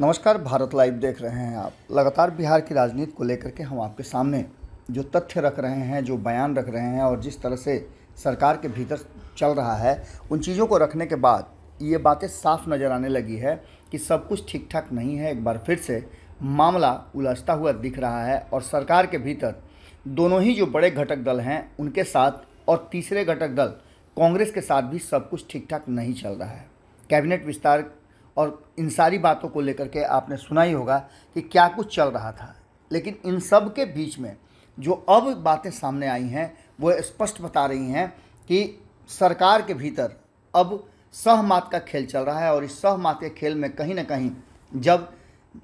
नमस्कार भारत लाइव देख रहे हैं आप लगातार बिहार की राजनीति को लेकर के हम आपके सामने जो तथ्य रख रहे हैं जो बयान रख रहे हैं और जिस तरह से सरकार के भीतर चल रहा है उन चीज़ों को रखने के बाद ये बातें साफ नज़र आने लगी है कि सब कुछ ठीक ठाक नहीं है एक बार फिर से मामला उलझता हुआ दिख रहा है और सरकार के भीतर दोनों ही जो बड़े घटक दल हैं उनके साथ और तीसरे घटक दल कांग्रेस के साथ भी सब कुछ ठीक ठाक नहीं चल रहा है कैबिनेट विस्तार और इन सारी बातों को लेकर के आपने सुना ही होगा कि क्या कुछ चल रहा था लेकिन इन सब के बीच में जो अब बातें सामने आई हैं वो स्पष्ट बता रही हैं कि सरकार के भीतर अब सहमात का खेल चल रहा है और इस सहमात के खेल में कहीं ना कहीं जब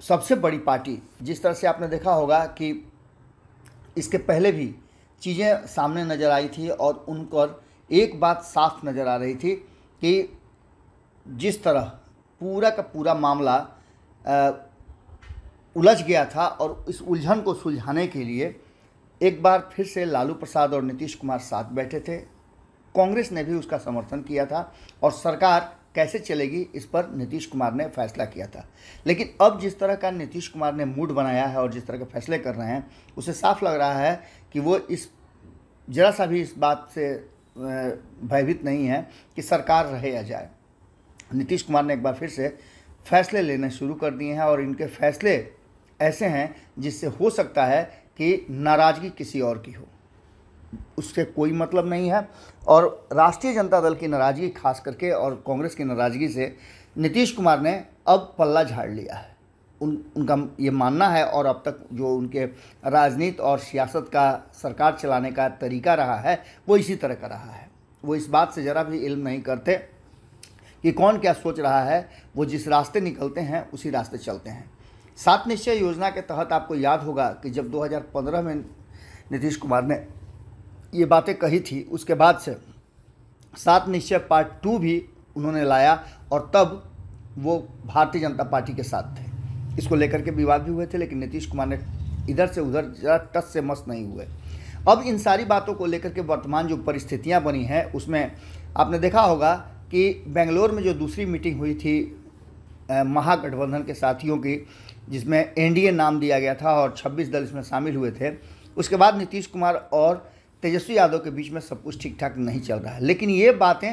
सबसे बड़ी पार्टी जिस तरह से आपने देखा होगा कि इसके पहले भी चीज़ें सामने नज़र आई थी और उन पर एक बात साफ नज़र आ रही थी कि जिस तरह पूरा का पूरा मामला आ, उलझ गया था और इस उलझन को सुलझाने के लिए एक बार फिर से लालू प्रसाद और नीतीश कुमार साथ बैठे थे कांग्रेस ने भी उसका समर्थन किया था और सरकार कैसे चलेगी इस पर नीतीश कुमार ने फैसला किया था लेकिन अब जिस तरह का नीतीश कुमार ने मूड बनाया है और जिस तरह के फैसले कर रहे हैं उसे साफ लग रहा है कि वो इस जरा सा भी इस बात से भयभीत नहीं है कि सरकार रहे या जाए नीतीश कुमार ने एक बार फिर से फैसले लेने शुरू कर दिए हैं और इनके फैसले ऐसे हैं जिससे हो सकता है कि नाराज़गी किसी और की हो उससे कोई मतलब नहीं है और राष्ट्रीय जनता दल की नाराज़गी खास करके और कांग्रेस की नाराज़गी से नीतीश कुमार ने अब पल्ला झाड़ लिया है उन उनका ये मानना है और अब तक जो उनके राजनीत और सियासत का सरकार चलाने का तरीका रहा है वो इसी तरह का रहा है वो इस बात से ज़रा भी इल्म नहीं करते कि कौन क्या सोच रहा है वो जिस रास्ते निकलते हैं उसी रास्ते चलते हैं सात निश्चय योजना के तहत आपको याद होगा कि जब 2015 में नीतीश कुमार ने ये बातें कही थी उसके बाद से सात निश्चय पार्ट टू भी उन्होंने लाया और तब वो भारतीय जनता पार्टी के साथ थे इसको लेकर के विवाद भी हुए थे लेकिन नीतीश कुमार ने इधर से उधर जरा टस से मस नहीं हुए अब इन सारी बातों को लेकर के वर्तमान जो परिस्थितियां बनी हैं उसमें आपने देखा होगा कि बेंगलोर में जो दूसरी मीटिंग हुई थी महागठबंधन के साथियों की जिसमें एनडीए नाम दिया गया था और 26 दल इसमें शामिल हुए थे उसके बाद नीतीश कुमार और तेजस्वी यादव के बीच में सब कुछ ठीक ठाक नहीं चल रहा है लेकिन ये बातें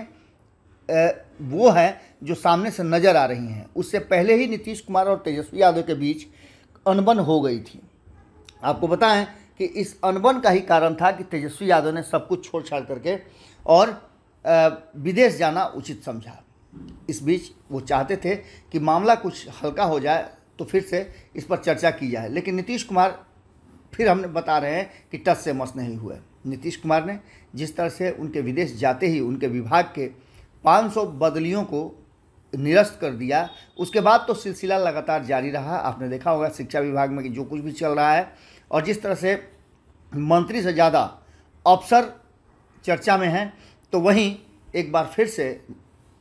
वो हैं जो सामने से नज़र आ रही हैं उससे पहले ही नीतीश कुमार और तेजस्वी यादव के बीच अनबन हो गई थी आपको बताएं कि इस अनबन का ही कारण था कि तेजस्वी यादव ने सब कुछ छोड़ छाड़ करके और विदेश जाना उचित समझा इस बीच वो चाहते थे कि मामला कुछ हल्का हो जाए तो फिर से इस पर चर्चा की जाए लेकिन नीतीश कुमार फिर हमने बता रहे हैं कि टस से मस नहीं हुए नीतीश कुमार ने जिस तरह से उनके विदेश जाते ही उनके विभाग के 500 बदलियों को निरस्त कर दिया उसके बाद तो सिलसिला लगातार जारी रहा आपने देखा होगा शिक्षा विभाग में कि जो कुछ भी चल रहा है और जिस तरह से मंत्री से ज़्यादा अफसर चर्चा में हैं तो वहीं एक बार फिर से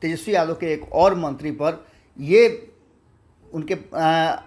तेजस्वी यादव के एक और मंत्री पर ये उनके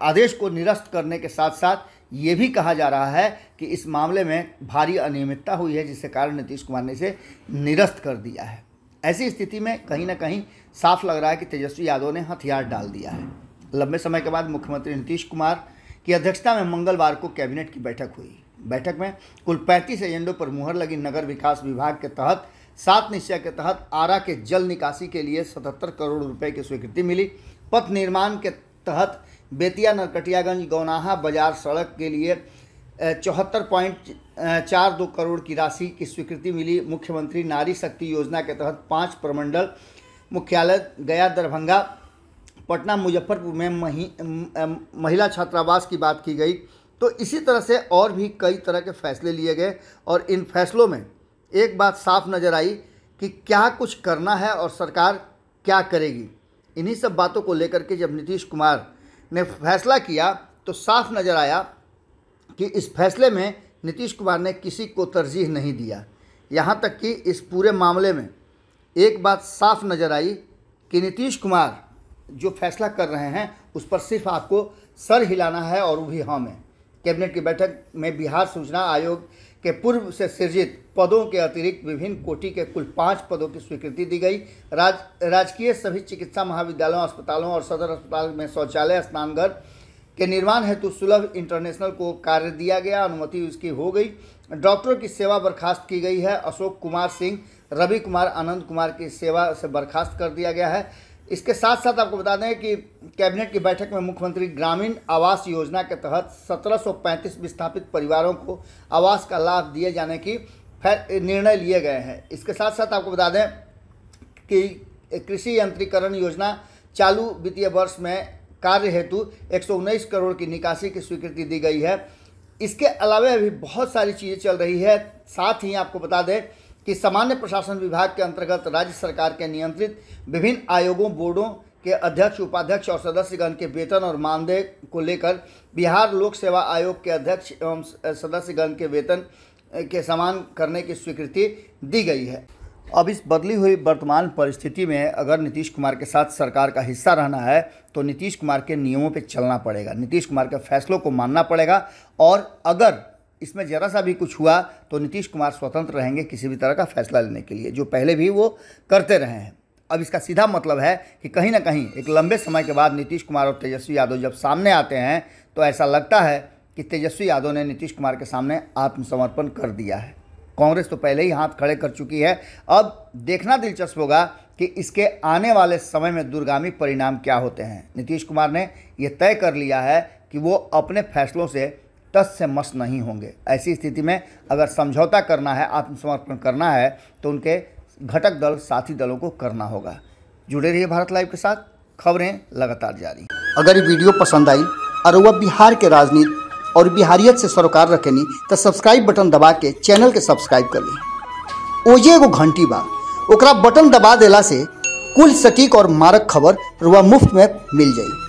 आदेश को निरस्त करने के साथ साथ ये भी कहा जा रहा है कि इस मामले में भारी अनियमितता हुई है जिसके कारण नीतीश कुमार ने इसे निरस्त कर दिया है ऐसी स्थिति में कहीं ना कहीं साफ लग रहा है कि तेजस्वी यादव ने हथियार डाल दिया है लंबे समय के बाद मुख्यमंत्री नीतीश कुमार की अध्यक्षता में मंगलवार को कैबिनेट की बैठक हुई बैठक में कुल पैंतीस एजेंडों पर मुहर लगी नगर विकास विभाग के तहत सात निश्चय के तहत आरा के जल निकासी के लिए 77 करोड़ रुपए की स्वीकृति मिली पथ निर्माण के तहत बेतिया नरकटियागंज गौनाहा बाजार सड़क के लिए चौहत्तर पॉइंट चार दो करोड़ की राशि की स्वीकृति मिली मुख्यमंत्री नारी शक्ति योजना के तहत पाँच प्रमंडल मुख्यालय गया दरभंगा पटना मुजफ्फरपुर में मही महिला छात्रावास की बात की गई तो इसी तरह से और भी कई तरह के फैसले लिए गए और इन फैसलों में एक बात साफ नज़र आई कि क्या कुछ करना है और सरकार क्या करेगी इन्हीं सब बातों को लेकर के जब नीतीश कुमार ने फैसला किया तो साफ नज़र आया कि इस फैसले में नीतीश कुमार ने किसी को तरजीह नहीं दिया यहाँ तक कि इस पूरे मामले में एक बात साफ नज़र आई कि नीतीश कुमार जो फैसला कर रहे हैं उस पर सिर्फ आपको सर हिलाना है और वो भी हाँ में कैबिनेट की बैठक में बिहार सूचना आयोग के पूर्व से सृजित पदों के अतिरिक्त विभिन्न कोटि के कुल पाँच पदों की स्वीकृति दी गई राज राजकीय सभी चिकित्सा महाविद्यालयों अस्पतालों और सदर अस्पताल में शौचालय स्नानघर के निर्माण हेतु सुलभ इंटरनेशनल को कार्य दिया गया अनुमति उसकी हो गई डॉक्टरों की सेवा बर्खास्त की गई है अशोक कुमार सिंह रवि कुमार आनंद कुमार की सेवा से बर्खास्त कर दिया गया है इसके साथ साथ आपको बता दें कि कैबिनेट की बैठक में मुख्यमंत्री ग्रामीण आवास योजना के तहत 1735 विस्थापित परिवारों को आवास का लाभ दिए जाने की निर्णय लिए गए हैं इसके साथ साथ आपको बता दें कि कृषि यंत्रीकरण योजना चालू वित्तीय वर्ष में कार्य हेतु एक करोड़ की निकासी की स्वीकृति दी गई है इसके अलावा अभी बहुत सारी चीज़ें चल रही है साथ ही आपको बता दें कि सामान्य प्रशासन विभाग के अंतर्गत राज्य सरकार के नियंत्रित विभिन्न आयोगों बोर्डों के अध्यक्ष उपाध्यक्ष और सदस्यगण के वेतन और मानदेय को लेकर बिहार लोक सेवा आयोग के अध्यक्ष एवं सदस्यगण के वेतन के समान करने की स्वीकृति दी गई है अब इस बदली हुई वर्तमान परिस्थिति में अगर नीतीश कुमार के साथ सरकार का हिस्सा रहना है तो नीतीश कुमार के नियमों पर चलना पड़ेगा नीतीश कुमार के फैसलों को मानना पड़ेगा और अगर इसमें ज़रा सा भी कुछ हुआ तो नीतीश कुमार स्वतंत्र रहेंगे किसी भी तरह का फैसला लेने के लिए जो पहले भी वो करते रहे हैं अब इसका सीधा मतलब है कि कहीं ना कहीं एक लंबे समय के बाद नीतीश कुमार और तेजस्वी यादव जब सामने आते हैं तो ऐसा लगता है कि तेजस्वी यादव ने नीतीश कुमार के सामने आत्मसमर्पण कर दिया है कांग्रेस तो पहले ही हाथ खड़े कर चुकी है अब देखना दिलचस्प होगा कि इसके आने वाले समय में दूरगामी परिणाम क्या होते हैं नीतीश कुमार ने यह तय कर लिया है कि वो अपने फैसलों से तस से मस नहीं होंगे ऐसी स्थिति में अगर समझौता करना है आत्मसमर्पण करना है तो उनके घटक दल साथी दलों को करना होगा जुड़े रहिए भारत लाइव के साथ खबरें लगातार जारी अगर ये वीडियो पसंद आई और वह बिहार के राजनीति और बिहारियत से सरोकार नहीं तो सब्सक्राइब बटन दबा के चैनल के सब्सक्राइब कर ली ओजे एगो घंटी बा ओकरा बटन दबा दिला से कुल सटीक और मारक खबर वह मुफ्त में मिल जाए